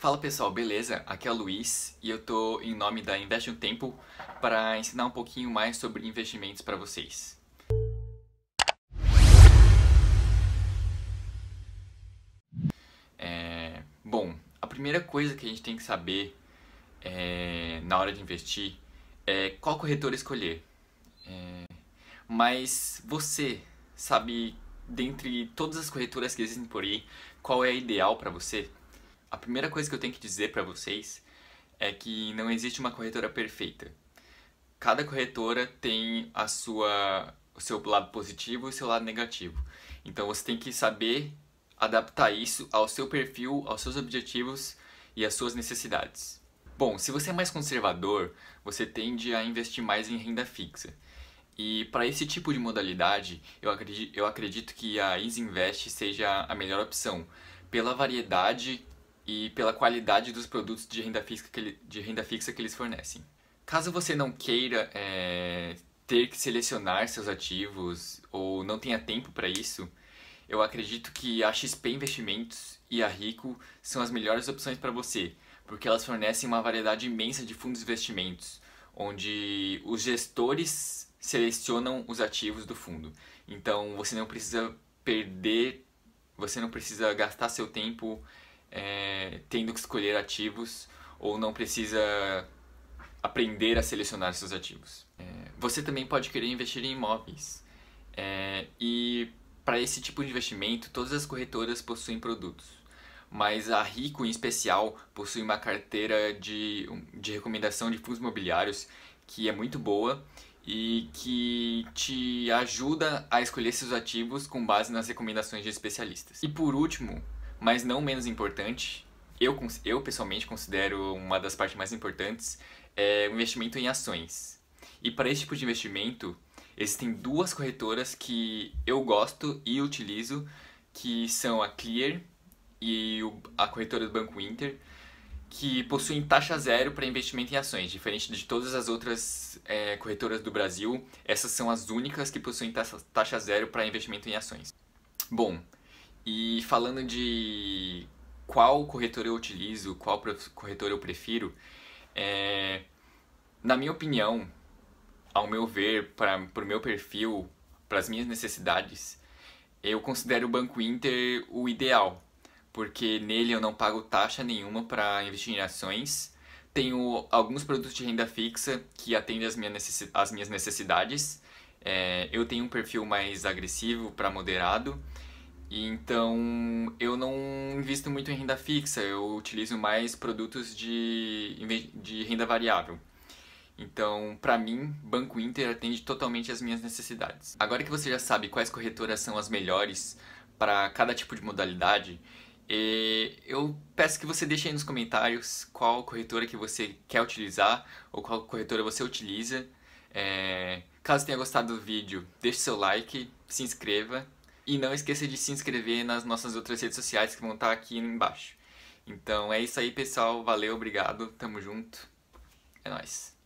Fala pessoal, beleza? Aqui é o Luiz e eu tô em nome da Investe um Tempo para ensinar um pouquinho mais sobre investimentos para vocês. É, bom, a primeira coisa que a gente tem que saber é, na hora de investir é qual corretor escolher. É, mas você sabe, dentre todas as corretoras que existem por aí, qual é a ideal para você? A primeira coisa que eu tenho que dizer para vocês é que não existe uma corretora perfeita. Cada corretora tem a sua, o seu lado positivo e o seu lado negativo. Então você tem que saber adaptar isso ao seu perfil, aos seus objetivos e às suas necessidades. Bom, se você é mais conservador, você tende a investir mais em renda fixa. E para esse tipo de modalidade, eu acredito, eu acredito que a Easy Invest seja a melhor opção, pela variedade e pela qualidade dos produtos de renda fixa que, ele, de renda fixa que eles fornecem. Caso você não queira é, ter que selecionar seus ativos ou não tenha tempo para isso, eu acredito que a XP Investimentos e a Rico são as melhores opções para você, porque elas fornecem uma variedade imensa de fundos de investimentos, onde os gestores selecionam os ativos do fundo. Então você não precisa perder, você não precisa gastar seu tempo é, tendo que escolher ativos ou não precisa aprender a selecionar seus ativos. É, você também pode querer investir em imóveis. É, e para esse tipo de investimento, todas as corretoras possuem produtos. Mas a Rico, em especial, possui uma carteira de, de recomendação de fundos imobiliários que é muito boa e que te ajuda a escolher seus ativos com base nas recomendações de especialistas. E por último, mas não menos importante, eu, eu pessoalmente considero uma das partes mais importantes, é o investimento em ações. E para esse tipo de investimento, existem duas corretoras que eu gosto e utilizo, que são a Clear e a corretora do Banco Inter, que possuem taxa zero para investimento em ações. Diferente de todas as outras é, corretoras do Brasil, essas são as únicas que possuem taxa zero para investimento em ações. Bom, e falando de qual corretor eu utilizo, qual corretor eu prefiro, é, na minha opinião, ao meu ver, para o meu perfil, para as minhas necessidades, eu considero o Banco Inter o ideal, porque nele eu não pago taxa nenhuma para investir em ações, tenho alguns produtos de renda fixa que atendem às minhas necessidades, é, eu tenho um perfil mais agressivo para moderado então eu não invisto muito em renda fixa, eu utilizo mais produtos de, de renda variável. Então, para mim, Banco Inter atende totalmente às minhas necessidades. Agora que você já sabe quais corretoras são as melhores para cada tipo de modalidade, é, eu peço que você deixe aí nos comentários qual corretora que você quer utilizar ou qual corretora você utiliza. É, caso tenha gostado do vídeo, deixe seu like, se inscreva e não esqueça de se inscrever nas nossas outras redes sociais que vão estar aqui embaixo. Então é isso aí, pessoal. Valeu, obrigado. Tamo junto. É nóis.